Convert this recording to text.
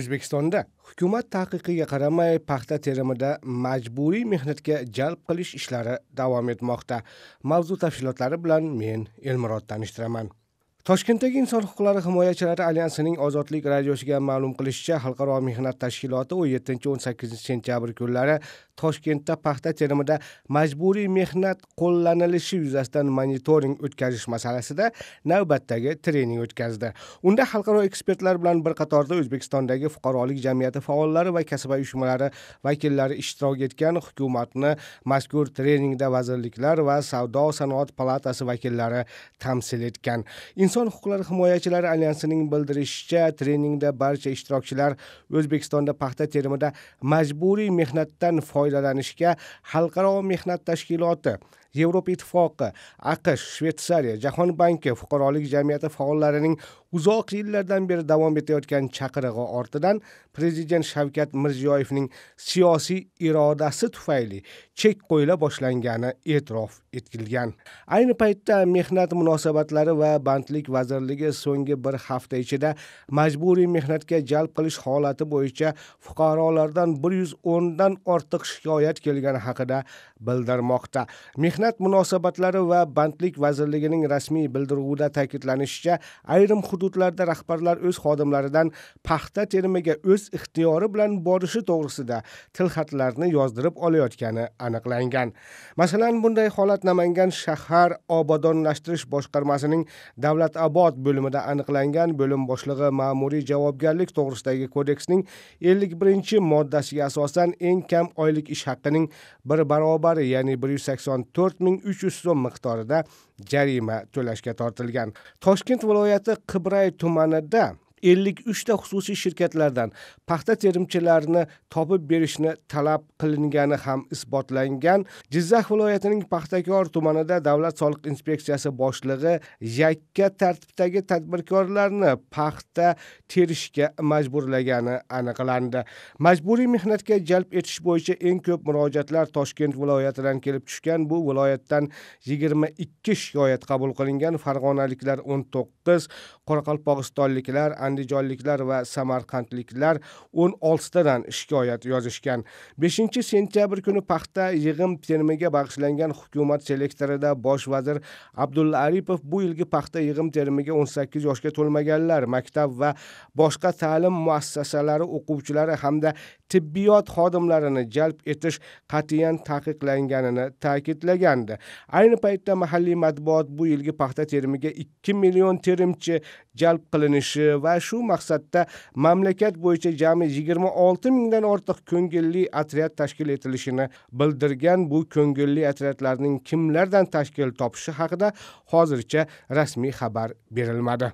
o'zbekistonda hukumat taqiqiga qaramay paxta terimida majburiy mehnatga jalb qilish ishlari davom etmoqda mavzu tafsilotlari bilan men elmurod tanishtiraman toshkentdagi inson huquqlari himoyachilari alyansining ozodlik radiosiga ma'lum qilishicha xalqaro mehnat tashkiloti o'n yettinchi o'n sakkizinchi sentyabr kunlari toshkentda paxta terimida majburiy mehnat qo'llanilishi yuzasidan monitoring o'tkazish masalasida navbatdagi trening o'tkazdi unda xalqaro ekspertlar bilan bir qatorda o'zbekistondagi fuqarolik jamiyati faollari va kasaba uyushmalari vakillari ishtirok etgan hukumatni mazkur treningda vazirliklar va savdo sanoat palatasi vakillari tamsil etgan inson huquqlari himoyachilari alyansining bildirishicha treningda barcha ishtirokchilar o'zbekistonda paxta terimida majburiy mehnatdan foydalanishga xalqaro mehnat tashkiloti yevropa ittifoqi aqsh shvetsariya jahon banki fuqarolik jamiyati faollarining uzoq yillardan beri davom etayotgan chaqirig'i ortidan prezident shavkat mirziyoyevning siyosiy irodasi tufayli chek qo'yila boshlangani e'tirof etilgan ayni paytda mehnat munosabatlari va bandlik vazirligi so'nggi bir hafta ichida majburiy mehnatga jalb qilish holati bo'yicha fuqarolardan bir yuz o'ndan ortiq shikoyat kelgani haqida bildirmoqda mehnat mehnat munosabatlari va bandlik vazirligining rasmiy bildiruvida ta'kidlanishicha ayrim hududlarda rahbarlar o'z xodimlaridan paxta terimiga o'z ixtiyori bilan borishi to'g'risida tilxatlarni yozdirib olayotgani aniqlangan masalan bunday holat namangan shahar obodonlashtirish boshqarmasining davlatobod bo'limida aniqlangan bo'lim boshlig'i ma'muriy javobgarlik to'g'risidagi kodeksning 51 moddasiga asosan eng kam oylik ish haqining bir barobari ya'ni to'rt to'rt ming uch yuz so'm miqdorida jarima to'lashga tortilgan toshkent viloyati qibray tumanida ellik uchta xususiy shirkatlardan paxta terimchilarini topib berishni talab qilingani ham isbotlangan jizzax viloyatining paxtakor tumanida davlat soliq inspeksiyasi boshlig'i yakka tartibdagi tadbirkorlarni paxta terishga majburlagani aniqlandi majburiy mehnatga jalb etish bo'yicha eng ko'p murojaatlar toshkent viloyatidan kelib tushgan bu viloyatdan yigirma ikki shikoyat qabul qilingan farg'onaliklar o'n to'qqiz qoraqalpog'istonliklar andijonliklar va samarqandliklar 16 tadan shikoyat yozishgan 5 sentyabr kuni paxta yig'im terimiga bag'ishlangan hukumat selektorida bosh vazir abdulla aripov bu yilgi paxta yig'im terimiga 18 yoshga to'lmaganlar maktab va boshqa ta'lim muassasalari o'quvchilari hamda tibbiyot xodimlarini jalb etish qatiyan taqiqlanganini ta'kidlagandi ayni paytda mahalliy matbuot bu yilgi paxta terimiga 2 million terimchi jalb qilinishi va shu maqsadda mamlakat bo'yicha jami 26 mingdan ortiq ko'ngilli otryad tashkil etilishini bildirgan bu ko'ngilli otryadlarning kimlardan tashkil topishi haqida hozircha rasmiy xabar berilmadi.